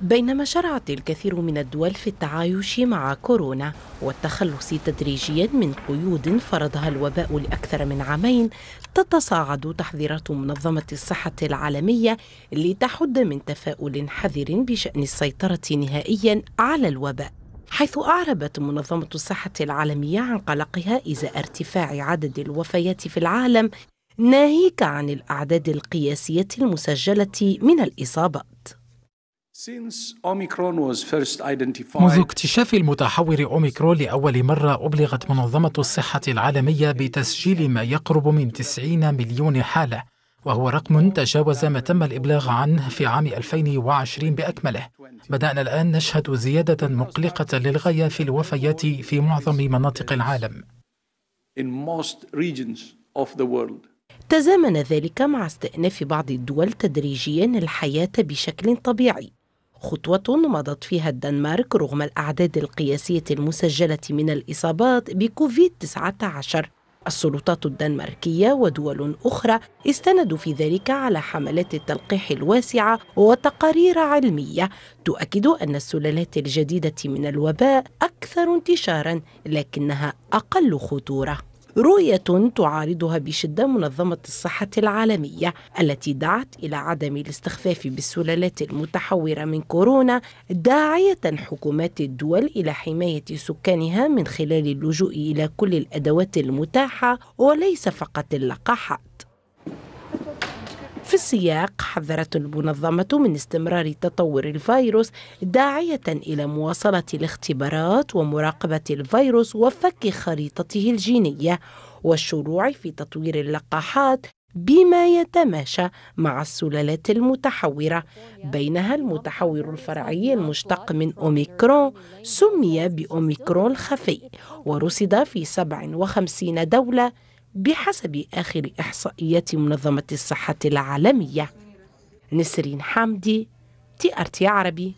بينما شرعت الكثير من الدول في التعايش مع كورونا والتخلص تدريجيا من قيود فرضها الوباء لاكثر من عامين تتصاعد تحذيرات منظمه الصحه العالميه لتحد من تفاؤل حذر بشان السيطره نهائيا على الوباء حيث أعربت منظمة الصحة العالمية عن قلقها إزاء ارتفاع عدد الوفيات في العالم ناهيك عن الأعداد القياسية المسجلة من الإصابات منذ اكتشاف المتحور أوميكرون لأول مرة أبلغت منظمة الصحة العالمية بتسجيل ما يقرب من 90 مليون حالة وهو رقم تجاوز ما تم الإبلاغ عنه في عام 2020 بأكمله بدأنا الآن نشهد زيادة مقلقة للغاية في الوفيات في معظم مناطق العالم تزامن ذلك مع استئناف بعض الدول تدريجيا الحياة بشكل طبيعي خطوة مضت فيها الدنمارك رغم الأعداد القياسية المسجلة من الإصابات بكوفيد 19 السلطات الدنماركية ودول أخرى استندوا في ذلك على حملات التلقيح الواسعة وتقارير علمية تؤكد أن السلالات الجديدة من الوباء أكثر انتشارا لكنها أقل خطورة رؤية تعارضها بشدة منظمة الصحة العالمية التي دعت إلى عدم الاستخفاف بالسلالات المتحورة من كورونا داعية حكومات الدول إلى حماية سكانها من خلال اللجوء إلى كل الأدوات المتاحة وليس فقط اللقاحات في السياق حذرت المنظمة من استمرار تطور الفيروس داعية إلى مواصلة الاختبارات ومراقبة الفيروس وفك خريطته الجينية والشروع في تطوير اللقاحات بما يتماشى مع السلالات المتحورة بينها المتحور الفرعي المشتق من أوميكرون سمي بأوميكرون الخفي ورصد في 57 دولة بحسب آخر إحصائيات منظمة الصحة العالمية نسرين حامدي تي ار تي عربي